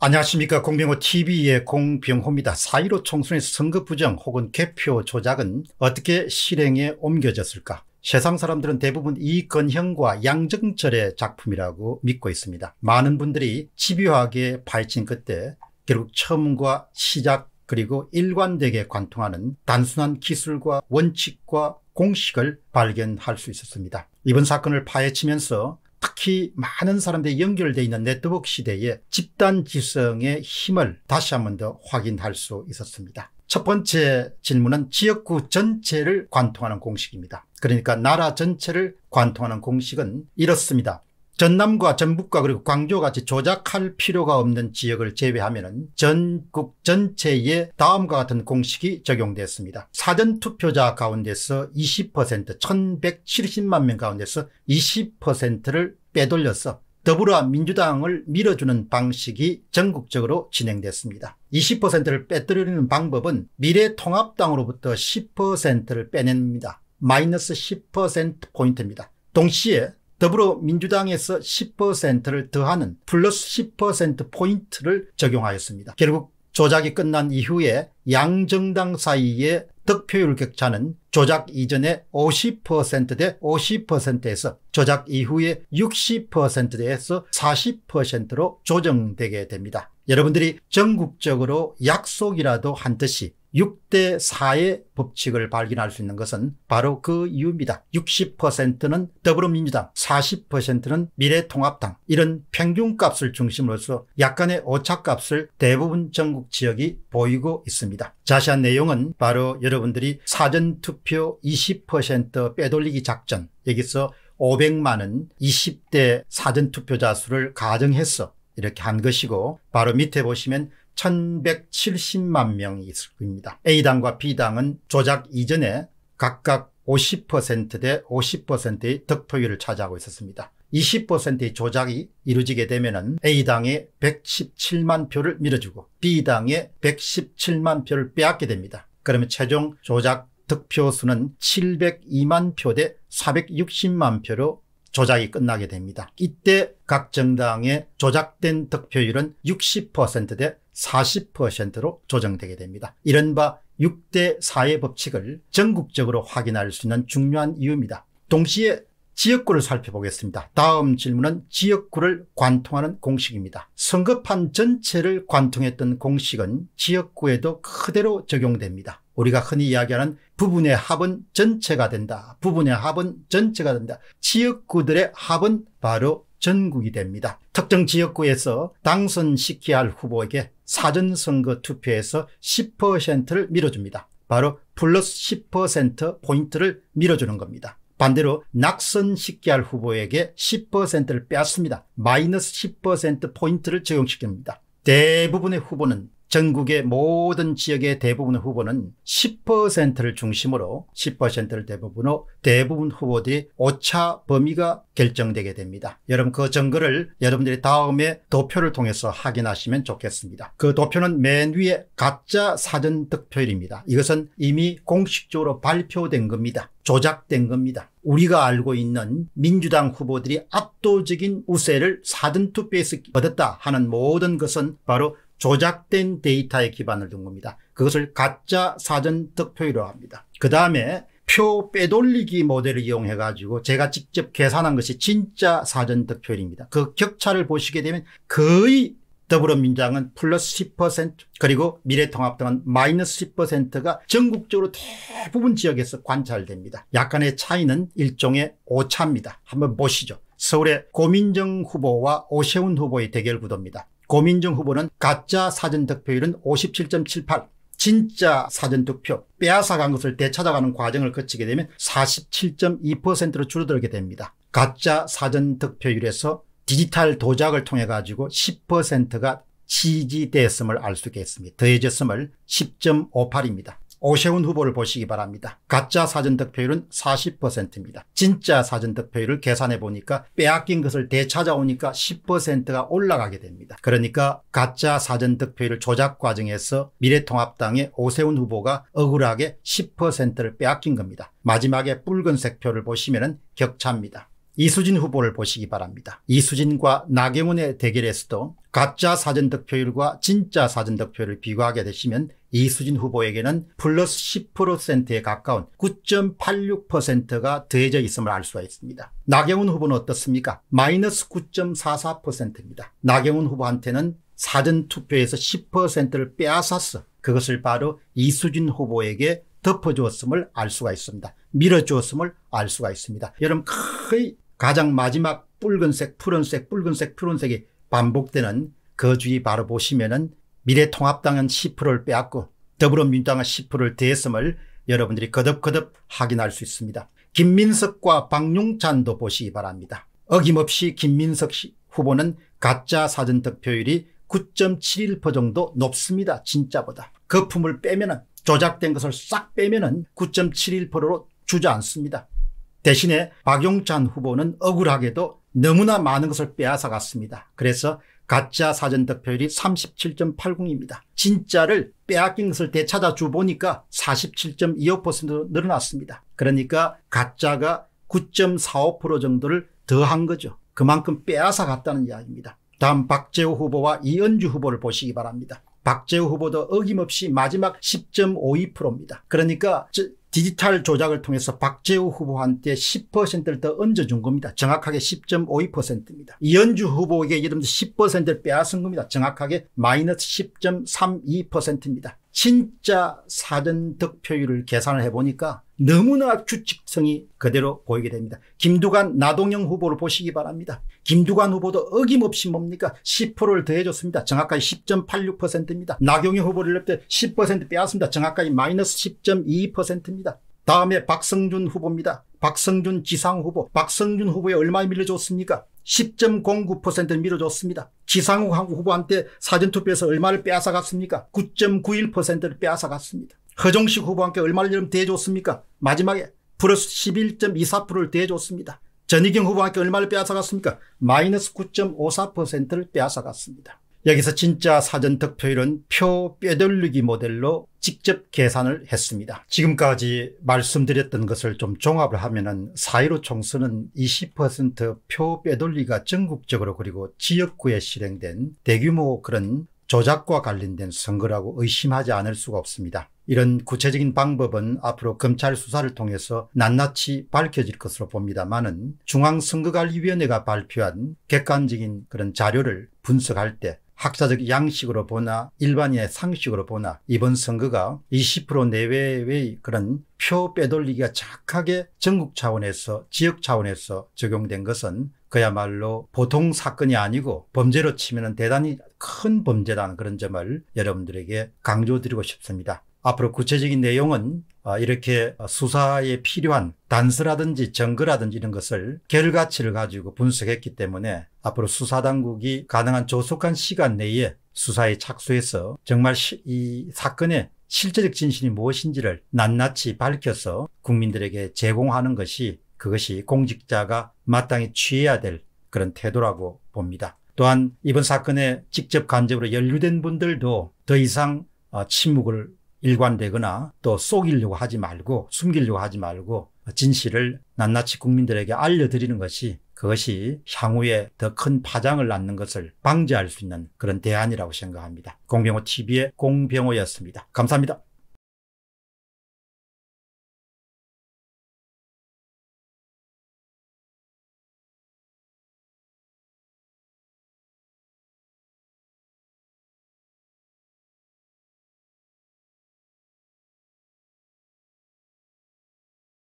안녕하십니까 공병호TV의 공병호입니다. 4.15총선에서 선거 부정 혹은 개표 조작은 어떻게 실행에 옮겨졌을까 세상 사람들은 대부분 이건형과 양정철의 작품이라고 믿고 있습니다. 많은 분들이 집요하게 파헤친 그때 결국 처음과 시작 그리고 일관되게 관통하는 단순한 기술과 원칙과 공식을 발견할 수 있었습니다. 이번 사건을 파헤치면서 특히 많은 사람들이 연결되어 있는 네트워크 시대에 집단 지성의 힘을 다시 한번 더 확인할 수 있었습니다. 첫 번째 질문은 지역구 전체를 관통하는 공식입니다. 그러니까 나라 전체를 관통하는 공식은 이렇습니다. 전남과 전북과 그리고 광주같이 조작할 필요가 없는 지역을 제외하면 전국 전체에 다음과 같은 공식이 적용됐습니다. 사전투표자 가운데서 20% 1170만 명 가운데서 20%를 빼돌려서 더불어민주당을 밀어주는 방식이 전국적으로 진행됐습니다. 20%를 빼뜨리는 방법은 미래통합당으로부터 10%를 빼냅니다. 마이너스 10%포인트입니다. 동시에 더불어민주당에서 10%를 더하는 플러스 10%포인트를 적용하였습니다. 결국 조작이 끝난 이후에 양정당 사이의 득표율 격차는 조작 이전에 50%대 50%에서 조작 이후에 60%대에서 40%로 조정되게 됩니다. 여러분들이 전국적으로 약속이라도 한 듯이 6대 4의 법칙을 발견할 수 있는 것은 바로 그 이유입니다. 60%는 더불어민주당, 40%는 미래통합당 이런 평균값을 중심으로서 약간의 오차값을 대부분 전국 지역이 보이고 있습니다. 자세한 내용은 바로 여러분들이 사전투표 20% 빼돌리기 작전 여기서 500만은 20대 사전투표자 수를 가정해서 이렇게 한 것이고 바로 밑에 보시면 1170만 명이 있을 겁니다. A당과 B당은 조작 이전에 각각 50%대 50%의 득표율을 차지하고 있었습니다. 20%의 조작이 이루어지게 되면 a 당의 117만 표를 밀어주고 b 당의 117만 표를 빼앗게 됩니다. 그러면 최종 조작 득표수는 702만 표대 460만 표로 조작이 끝나게 됩니다. 이때 각 정당의 조작된 득표율은 60%대 40%로 조정되게 됩니다. 이른바 6대 4의 법칙을 전국적으로 확인할 수 있는 중요한 이유입니다. 동시에 지역구를 살펴보겠습니다. 다음 질문은 지역구를 관통하는 공식입니다. 선거판 전체를 관통했던 공식은 지역구에도 그대로 적용됩니다. 우리가 흔히 이야기하는 부분의 합은 전체가 된다. 부분의 합은 전체가 된다. 지역구들의 합은 바로 전국이 됩니다. 특정 지역구에서 당선시켜야 할 후보에게 사전선거 투표에서 10%를 밀어줍니다. 바로 플러스 10%포인트를 밀어주는 겁니다. 반대로 낙선시켜야 할 후보에게 10%를 빼앗습니다. 마이너스 10%포인트를 적용시킵니다. 대부분의 후보는 전국의 모든 지역의 대부분 후보는 10%를 중심으로 10%를 대부분으로 대부분 후보들이 오차 범위가 결정되게 됩니다. 여러분 그증거를 여러분들이 다음에 도표를 통해서 확인하시면 좋겠습니다. 그 도표는 맨 위에 가짜 사전 득표율입니다. 이것은 이미 공식적으로 발표된 겁니다. 조작된 겁니다. 우리가 알고 있는 민주당 후보들이 압도적인 우세를 사전투표에서 얻었다 하는 모든 것은 바로 조작된 데이터에 기반을 둔 겁니다. 그것을 가짜 사전 득표율이라고 합니다. 그 다음에 표 빼돌리기 모델을 이용해 가지고 제가 직접 계산한 것이 진짜 사전 득표율입니다. 그 격차를 보시게 되면 거의 더불어민주당은 플러스 10% 그리고 미래통합당은 마이너스 10%가 전국적으로 대부분 지역에서 관찰됩니다. 약간의 차이는 일종의 오차입니다. 한번 보시죠. 서울의 고민정 후보와 오세훈 후보의 대결 구도입니다. 고민정 후보는 가짜 사전 득표율은 57.78 진짜 사전 득표 빼앗아간 것을 되찾아가는 과정을 거치게 되면 47.2%로 줄어들게 됩니다. 가짜 사전 득표율에서 디지털 도작을 통해 가지고 10%가 지지됐음을 알 수 있겠습니다. 더해졌음을 10.58입니다. 오세훈 후보를 보시기 바랍니다. 가짜 사전 득표율은 40%입니다. 진짜 사전 득표율을 계산해 보니까 빼앗긴 것을 되찾아오니까 10%가 올라가게 됩니다. 그러니까 가짜 사전 득표율 조작 과정에서 미래통합당의 오세훈 후보가 억울하게 10%를 빼앗긴 겁니다. 마지막에 붉은색 표를 보시면 격차입니다. 이수진 후보를 보시기 바랍니다. 이수진과 나경원의 대결에서도 가짜 사전 득표율과 진짜 사전 득표율을 비교하게 되시면 이수진 후보에게는 플러스 10%에 가까운 9.86%가 더해져 있음을 알 수가 있습니다. 나경원 후보는 어떻습니까? 마이너스 9.44%입니다. 나경원 후보한테는 사전 투표에서 10%를 빼앗았어. 그것을 바로 이수진 후보에게 덮어주었음을 알 수가 있습니다. 밀어주었음을 알 수가 있습니다. 여러분 거의 가장 마지막 붉은색, 푸른색, 붉은색, 푸른색이 반복되는 거주의 그 바로 보시면은 미래통합당은 10%를 빼앗고 더불어민주당은 10%를 대했음을 여러분들이 거듭거듭 확인할 수 있습니다. 김민석과 박용찬도 보시기 바랍니다. 어김없이 김민석 후보는 가짜 사전 득표율이 9.71% 정도 높습니다. 진짜보다. 거품을 빼면은 조작된 것을 싹 빼면은 9.71%로 주저앉습니다. 대신에 박용찬 후보는 억울하게도 너무나 많은 것을 빼앗아 갔습니다. 그래서 가짜 사전 득표율이 37.80입니다. 진짜를 빼앗긴 것을 되찾아 주 보니까 47.25%로 늘어났습니다. 그러니까 가짜가 9.45% 정도를 더한 거죠. 그만큼 빼앗아 갔다는 이야기입니다. 다음 박재호 후보와 이은주 후보를 보시기 바랍니다. 박재호 후보도 어김없이 마지막 10.52%입니다. 그러니까 디지털 조작을 통해서 박재우 후보한테 10%를 더 얹어준 겁니다. 정확하게 10.52%입니다. 이현주 후보에게 예를 들면 10%를 빼앗은 겁니다. 정확하게 마이너스 10.32%입니다. 진짜 사전 득표율을 계산을 해보니까 너무나 규칙성이 그대로 보이게 됩니다. 김두관, 나동영 후보를 보시기 바랍니다. 김두관 후보도 어김없이 뭡니까? 10%를 더해줬습니다. 정확하게 10.86%입니다. 나경영 후보를 냅때 10% 빼앗습니다. 정확하게 마이너스 1 0 2입니다 다음에 박성준 후보입니다. 박성준 지상 후보, 박성준 후보에 얼마 에 밀려줬습니까? 10.09%를 밀어줬습니다. 지상욱 후보한테 사전투표에서 얼마를 빼앗아갔습니까? 9.91%를 빼앗아갔습니다. 허정식 후보한테 얼마를 대줬습니까? 마지막에 플러스 11.24%를 대줬습니다. 전희경 후보한테 얼마를 빼앗아갔습니까? 마이너스 9.54%를 빼앗아갔습니다. 여기서 진짜 사전 득표율은 표 빼돌리기 모델로 직접 계산을 했습니다. 지금까지 말씀드렸던 것을 좀 종합을 하면 은4.15 총선은 20%표 빼돌리가 전국적으로 그리고 지역구에 실행된 대규모 그런 조작과 관련된 선거라고 의심하지 않을 수가 없습니다. 이런 구체적인 방법은 앞으로 검찰 수사를 통해서 낱낱이 밝혀질 것으로 봅니다만은 중앙선거관리위원회가 발표한 객관적인 그런 자료를 분석할 때 학사적 양식으로 보나 일반인의 상식으로 보나 이번 선거가 20% 내외의 그런 표 빼돌리기가 착하게 전국 차원에서 지역 차원에서 적용된 것은 그야말로 보통 사건이 아니고 범죄로 치면 대단히 큰 범죄라는 그런 점을 여러분들에게 강조드리고 싶습니다. 앞으로 구체적인 내용은 아, 이렇게 수사에 필요한 단서라든지 증거라든지 이런 것을 결과치를 가지고 분석했기 때문에 앞으로 수사당국이 가능한 조속한 시간 내에 수사에 착수해서 정말 이 사건의 실제적 진실이 무엇인지를 낱낱이 밝혀서 국민들에게 제공하는 것이 그것이 공직자가 마땅히 취해야 될 그런 태도라고 봅니다. 또한 이번 사건에 직접 간접으로 연루된 분들도 더 이상 어, 침묵을 일관되거나 또 속이려고 하지 말고 숨기려고 하지 말고 진실을 낱낱이 국민들에게 알려드리는 것이 그것이 향후에 더 큰 파장을 낳는 것을 방지할 수 있는 그런 대안이라고 생각합니다. 공병호 TV의 공병호였습니다. 감사합니다.